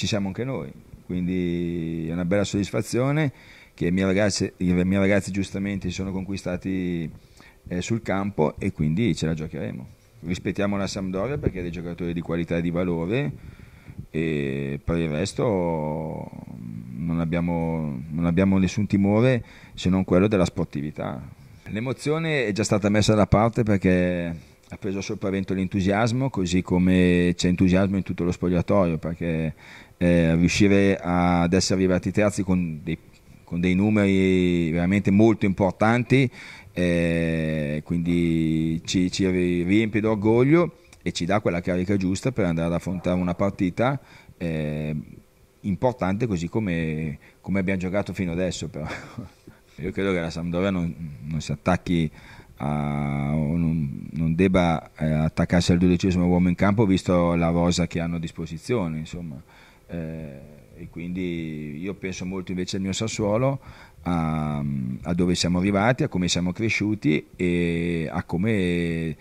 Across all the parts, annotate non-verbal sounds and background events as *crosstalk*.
ci siamo anche noi, quindi è una bella soddisfazione che i miei ragazzi, miei ragazzi giustamente si sono conquistati eh, sul campo e quindi ce la giocheremo. Rispettiamo la Sampdoria perché è dei giocatori di qualità e di valore e per il resto non abbiamo, non abbiamo nessun timore se non quello della sportività. L'emozione è già stata messa da parte perché ha preso sopravvento l'entusiasmo, così come c'è entusiasmo in tutto lo spogliatoio, perché eh, riuscire ad essere arrivati terzi con dei, con dei numeri veramente molto importanti, eh, quindi ci, ci riempie d'orgoglio e ci dà quella carica giusta per andare ad affrontare una partita eh, importante così come, come, abbiamo giocato fino adesso. Però. *laughs* Io credo che la Sampdoria non, non si attacchi a, non, non, debba eh, attaccarsi al dodicesimo uomo in campo visto la rosa che hanno a disposizione. Insomma. Eh, e quindi io penso molto invece al mio Sassuolo, a, a dove siamo arrivati, a come siamo cresciuti e a come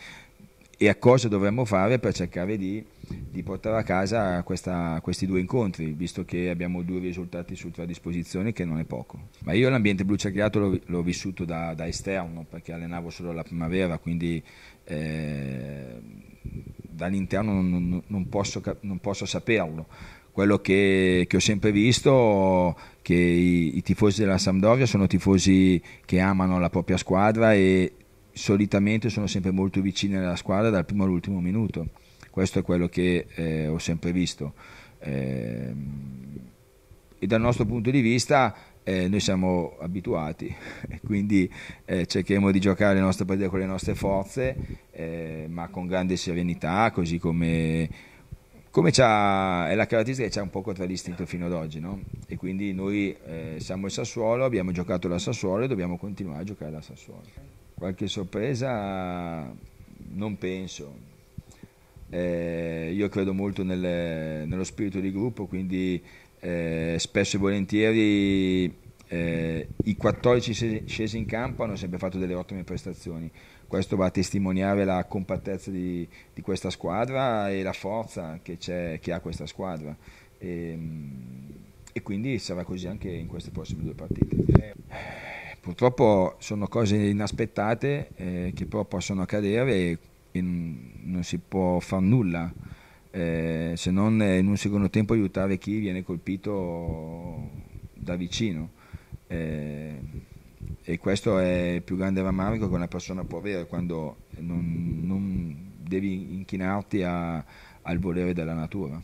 e a cosa dovremmo fare per cercare di, di portare a casa questa, questi due incontri, visto che abbiamo due risultati su tre disposizioni che non è poco. Ma io l'ambiente blu cerchiato l'ho, l'ho vissuto da, da, esterno, perché allenavo solo la primavera, quindi eh, dall'interno non, non, posso, non, posso, saperlo. Quello che, che ho sempre visto che i, i tifosi della Sampdoria sono tifosi che amano la propria squadra e solitamente sono sempre molto vicine alla squadra dal primo all'ultimo minuto. Questo è quello che eh, ho sempre visto. Eh, e dal nostro punto di vista eh, noi siamo abituati, *laughs* quindi eh, cerchiamo di giocare le nostre partite con le nostre forze, eh, ma con grande serenità, così come come è la caratteristica che ci ha un po' contraddistinto fino ad oggi, no? E quindi noi eh, siamo il Sassuolo, abbiamo giocato la Sassuolo e dobbiamo continuare a giocare la Sassuolo. Qualche sorpresa non penso. Eh, io credo molto nel, nello spirito di gruppo, quindi eh, spesso e volentieri eh, I 14 scesi in campo hanno sempre fatto delle ottime prestazioni, questo va a testimoniare la compattezza di, di questa squadra e la forza che, che ha questa squadra. E, ehm, e, quindi sarà così anche in queste prossime due partite. Eh, purtroppo sono cose inaspettate eh, che però possono accadere e, non si può fare nulla. Eh, se non eh, in un secondo tempo aiutare chi viene colpito da vicino. Eh, e questo è il più grande rammarico che una persona può avere quando non, non devi inchinarti a, al volere della natura.